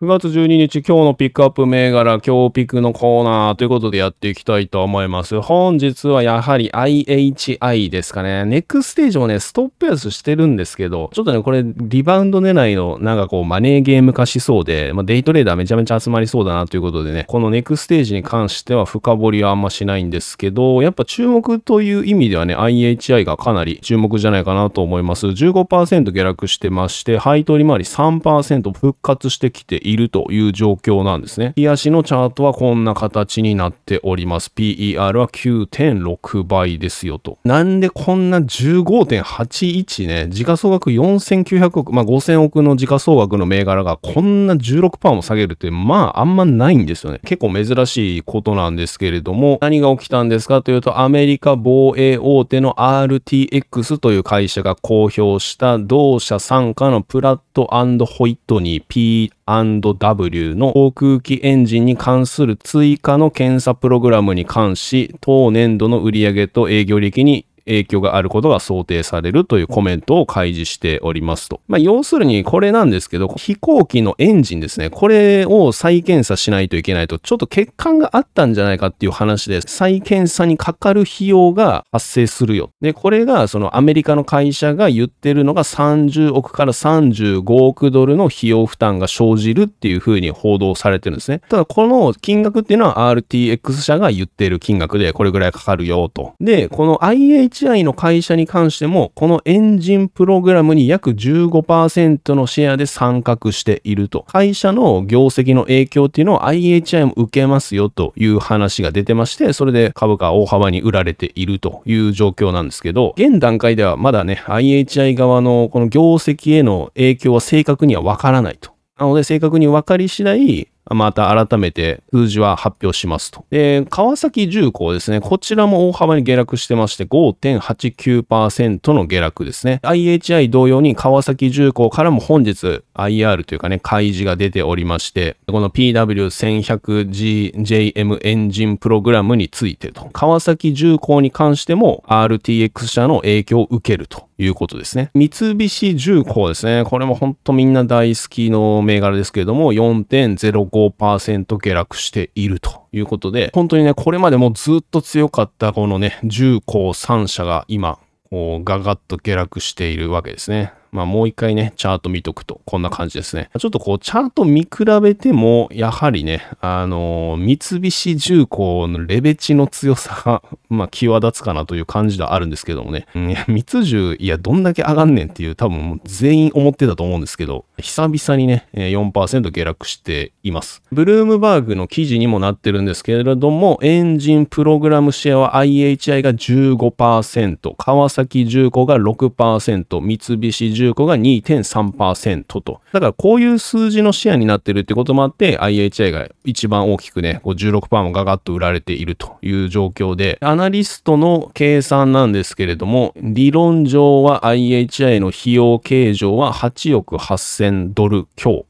9月12日、今日のピックアップ銘柄、今日ピックのコーナーということでやっていきたいと思います。本日はやはり IHI ですかね。ネックステージをね、ストップ安してるんですけど、ちょっとね、これリバウンド狙いの、なんかこう、マネーゲーム化しそうで、まあ、デイトレーダーめちゃめちゃ集まりそうだなということでね、このネックステージに関しては深掘りはあんましないんですけど、やっぱ注目という意味ではね、IHI がかなり注目じゃないかなと思います。15%下落してまして、配当利回り3%復活してきているという状況なんですね。日足のチャートはこんな形になっております。PER は9.6倍ですよと。なんでこんな15.81ね、時価総額4900億、まあ5000億の時価総額の銘柄がこんな16%も下げるって、まああんまないんですよね。結構珍しいことなんですけれども、何が起きたんですかというと、アメリカ防衛大手の RTX という会社が公表した同社傘下のプラットホイットニー &W の航空機エンジンに関する追加の検査プログラムに関し、当年度の売上と営業利益に影響があることが想定されるというコメントを開示しておりますと。まあ、要するにこれなんですけど、飛行機のエンジンですね、これを再検査しないといけないと、ちょっと欠陥があったんじゃないかっていう話で、再検査にかかる費用が発生するよ。で、これがそのアメリカの会社が言ってるのが30億から35億ドルの費用負担が生じるっていうふうに報道されてるんですね。ただ、この金額っていうのは RTX 社が言ってる金額でこれぐらいかかるよと。で、この IH h 合の会社に関しても、このエンジンプログラムに約15%のシェアで参画していると。会社の業績の影響っていうのを IHI も受けますよという話が出てまして、それで株価大幅に売られているという状況なんですけど、現段階ではまだね、IHI 側のこの業績への影響は正確にはわからないと。なので正確に分かり次第、また改めて数字は発表しますと。で、川崎重工ですね。こちらも大幅に下落してまして、5.89%の下落ですね。IHI 同様に川崎重工からも本日 IR というかね、開示が出ておりまして、この PW1100GJM エンジンプログラムについてと、川崎重工に関しても RTX 社の影響を受けるということですね。三菱重工ですね。これも本当みんな大好きの銘柄ですけれども、4.05 5下落しているということで、本当にね、これまでもずっと強かったこのね、重工3社が今、こうガガッと下落しているわけですね。まあ、もう一回ね、チャート見とくと、こんな感じですね。ちょっとこう、チャート見比べても、やはりね、あの三菱重工のレベチの強さが、まあ、際立つかなという感じではあるんですけどもね。うん、いや、三重、いや、どんだけ上がんねんっていう、多分もう全員思ってたと思うんですけど、久々にね、4%下落しています。ブルームバーグの記事にもなってるんですけれども、エンジンプログラムシェアは IHI が15%、川崎重工が6%、三菱重重工が2.3%と。だからこういう数字の視野になってるってこともあって、IHI が一番大きくね、16%もガガッと売られているという状況で、アナリストの計算なんですけれども、理論上は IHI の費用計上は8億8000ドル強。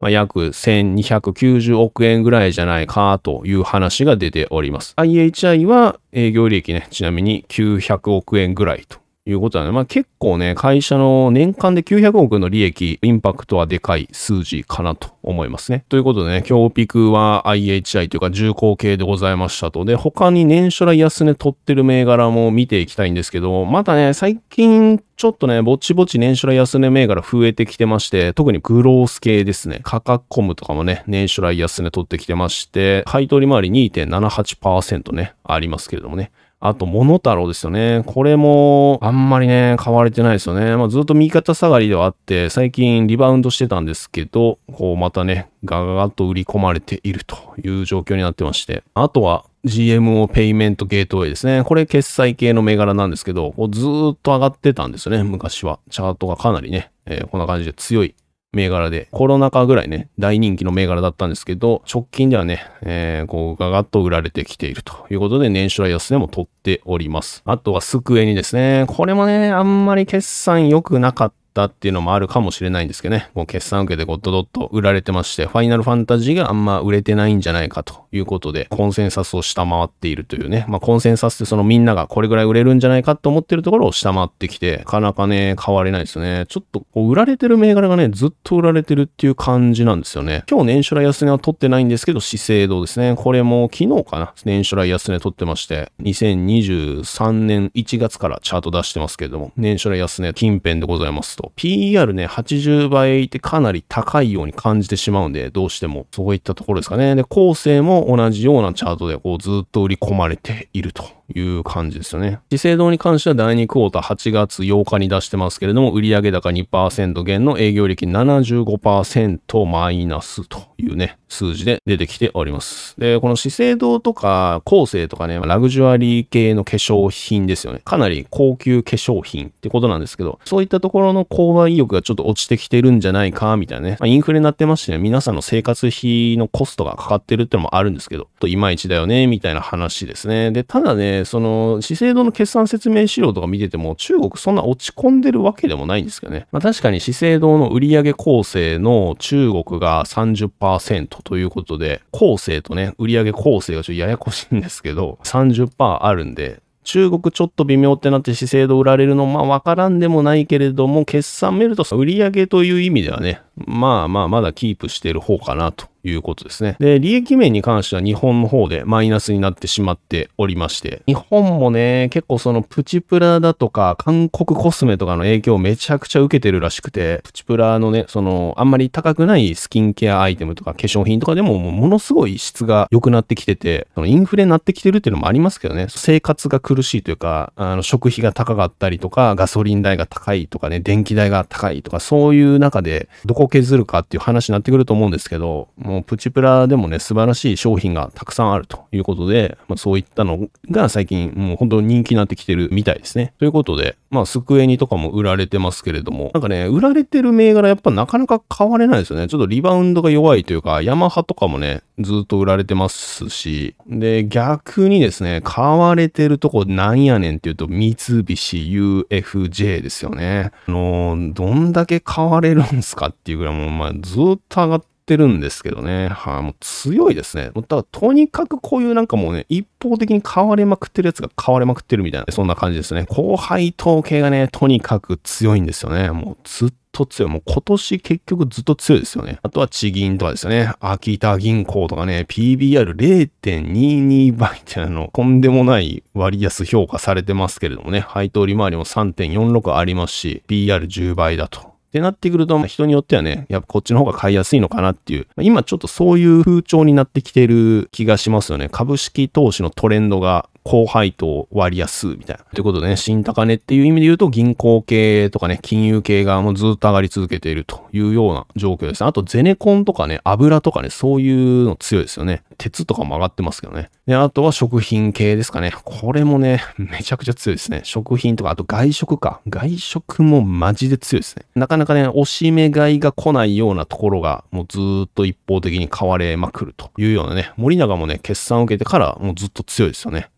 まあ、約1290億円ぐらいじゃないかという話が出ております。IHI は営業利益ね、ちなみに900億円ぐらいということだね。まあ、結構ね、会社の年間で900億の利益、インパクトはでかい数字かなと思いますね。ということでね、今日ピクは IHI というか重工系でございましたと。で、他に年初来安値取ってる銘柄も見ていきたいんですけど、またね、最近ちょっとね、ぼちぼち年初来安値銘柄増えてきてまして、特にグロース系ですね。価格コムとかもね、年初来安値取ってきてまして、買取回り2.78%ね、ありますけれどもね。あと、モノタロウですよね。これも、あんまりね、買われてないですよね。まあ、ずっと右肩下がりではあって、最近リバウンドしてたんですけど、こう、またね、ガガガッと売り込まれているという状況になってまして。あとは、GMO ペイメントゲートウェイですね。これ決済系の銘柄なんですけど、こうずーっと上がってたんですよね、昔は。チャートがかなりね、えー、こんな感じで強い銘柄で、コロナ禍ぐらいね、大人気の銘柄だったんですけど、直近ではね、えー、こう、ガガッと売られてきているということで、年初来安値も取っております。あとはスクエニですね。これもね、あんまり決算良くなかったったっていうのもあるかもしれないんですけどね、もう決算受けてゴッドドット売られてまして、ファイナルファンタジーがあんま売れてないんじゃないかということで、コンセンサスを下回っているというね、まあコンセンサスってそのみんながこれぐらい売れるんじゃないかと思ってるところを下回ってきて、なかなかね、変われないですね。ちょっと売られてる銘柄がね、ずっと売られてるっていう感じなんですよね。今日年初来安値は取ってないんですけど、資生堂ですね。これも昨日かな、年初来安値取ってまして、2023年1月からチャート出してますけれども、年初来安値近辺でございますと。と、PER ね、80倍ってかなり高いように感じてしまうんで、どうしても、そういったところですかね。で、構成も同じようなチャートで、こう、ずっと売り込まれていると。いう感じですよね。資生堂に関しては第2クォーター8月8日に出してますけれども、売上高2%減の営業利益75%マイナスというね、数字で出てきております。で、この資生堂とか、後世とかね、ラグジュアリー系の化粧品ですよね。かなり高級化粧品ってことなんですけど、そういったところの購買意欲がちょっと落ちてきてるんじゃないか、みたいなね。まあ、インフレになってましてね、皆さんの生活費のコストがかかってるってのもあるんですけど、といまいちだよね、みたいな話ですね。で、ただね、その資生堂の決算説明資料とか見てても、中国そんな落ち込んでるわけでもないんですけどね。まあ、確かに資生堂の売上構成の中国が30%ということで、構成とね、売上構成がちょっとややこしいんですけど、30%あるんで、中国ちょっと微妙ってなって資生堂売られるの、まあわからんでもないけれども、決算見ると売上という意味ではね、まあまあまだキープしてる方かなということですね。で、利益面に関しては日本の方でマイナスになってしまっておりまして、日本もね、結構そのプチプラだとか、韓国コスメとかの影響をめちゃくちゃ受けてるらしくて、プチプラのね、その、あんまり高くないスキンケアアイテムとか化粧品とかでも、ものすごい質が良くなってきてて、そのインフレになってきてるっていうのもありますけどね、生活が苦しいというか、あの、食費が高かったりとか、ガソリン代が高いとかね、電気代が高いとか、そういう中で、どこ削るかっていう話になってくると思うんですけど、ももうプチプラでもね、素晴らしい商品がたくさんあるということで、まあ、そういったのが最近もう本当に人気になってきてるみたいですね。ということで、まあ、スクエニとかも売られてますけれども、なんかね、売られてる銘柄やっぱなかなか買われないですよね。ちょっとリバウンドが弱いというか、ヤマハとかもね、ずっと売られてますし、で、逆にですね、買われてるとこなんやねんっていうと、三菱 UFJ ですよね。あのー、どんだけ買われるんすかっていうぐらいもう、まあ、ずっと上がってってるんですけどね。はい、あ、もう強いですね。だとにかくこういうなんかもうね、一方的に変われまくってるやつが変われまくってるみたいな、そんな感じですね。後輩統計がね、とにかく強いんですよね。もうずっと。と強い。もう今年結局ずっと強いですよね。あとは地銀とかですよね。秋田銀行とかね、PBR0.22 倍ってあの、とんでもない割安評価されてますけれどもね、配当利回りも3.46ありますし、PR10 倍だと。ってなってくると、人によってはね、やっぱこっちの方が買いやすいのかなっていう、今ちょっとそういう風潮になってきてる気がしますよね。株式投資のトレンドが高配当割安みたいな。ということでね、新高値っていう意味で言うと、銀行系とかね、金融系がもうずっと上がり続けているというような状況です。あと、ゼネコンとかね、油とかね、そういうの強いですよね。鉄とかも上がってますけどね。で、あとは食品系ですかね。これもね、めちゃくちゃ強いですね。食品とか、あと外食か。外食もマジで強いですね。なかなかね、おしめ買いが来ないようなところが、もうずっと一方的に買われまくるというようなね、森永もね、決算を受けてからもうずっと強いですよね。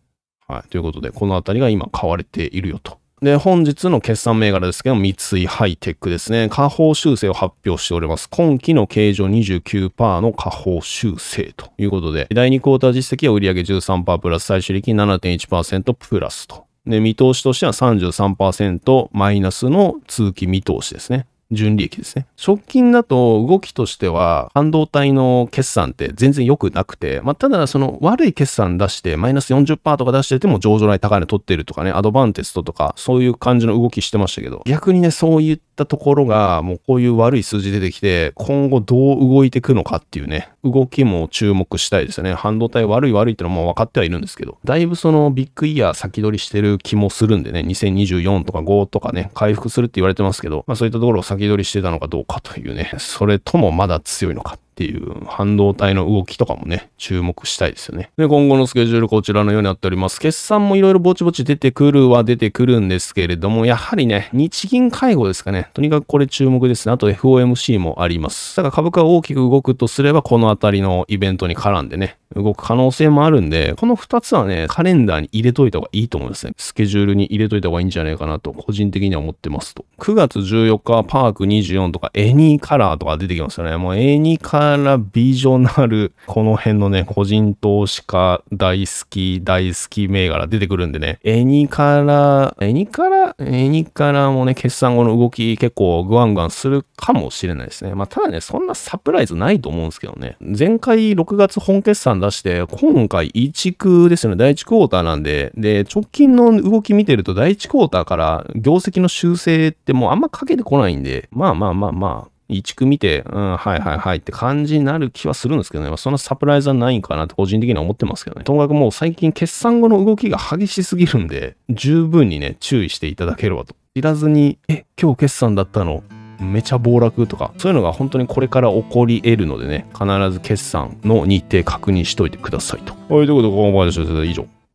はい。ということで、このあたりが今買われているよと。で、本日の決算銘柄ですけど、三井ハイテックですね。下方修正を発表しております。今期の形状29%の下方修正ということで、第2クォーター実績は売上13%プラス、最終利益7.1%プラスと。で、見通しとしては33%マイナスの通期見通しですね。純利益ですね。直近だと動きとしては、半導体の決算って全然良くなくて、まあ、ただその悪い決算出して、マイナス40%とか出してても上場来高値取ってるとかね、アドバンテストとか、そういう感じの動きしてましたけど、逆にね、そういっったところが、もうこういう悪い数字出てきて、今後どう動いていくのかっていうね、動きも注目したいですよね。半導体悪い悪いってのはもう分かってはいるんですけど、だいぶそのビッグイヤー先取りしてる気もするんでね、2024とか5とかね、回復するって言われてますけど、まあそういったところを先取りしてたのかどうかというね、それともまだ強いのかっていう半導体の動きとかもね、注目したいですよね。で、今後のスケジュールこちらのようになっております。決算もいろいろぼちぼち出てくるは出てくるんですけれども、やはりね、日銀会合ですかね。とにかくこれ注目ですね。あと FOMC もあります。だから株価が大きく動くとすれば、このあたりのイベントに絡んでね、動く可能性もあるんで、この二つはね、カレンダーに入れといた方がいいと思いますね。スケジュールに入れといた方がいいんじゃないかなと、個人的には思ってますと。9月14日はパーク24とか、エニーカラーとか出てきますよね。もうエニーカラービジョナル、この辺のね、個人投資家大好き、大好き銘柄出てくるんでね、エニーカラー、エニーカラー、エニーカラーもね、決算後の動き結構グワングワンするかもしれないですね。まあ、ただね、そんなサプライズないと思うんですけどね。前回6月本決算感出して、今回1区ですよね、第1クォーターなんで、で、直近の動き見てると、第1クォーターから業績の修正ってもうあんまかけてこないんで、まあまあまあまあ、1区見て、うん、はいはいはいって感じになる気はするんですけどね、まあ、そんなサプライズはないんかなって個人的には思ってますけどね。ともかくもう最近決算後の動きが激しすぎるんで、十分にね、注意していただければと。知らずに、え、今日決算だったのめちゃ暴落とか、そういうのが本当にこれから起こり得るのでね、必ず決算の日程確認しといてくださいと。はい、ということで、ここまででょ以上。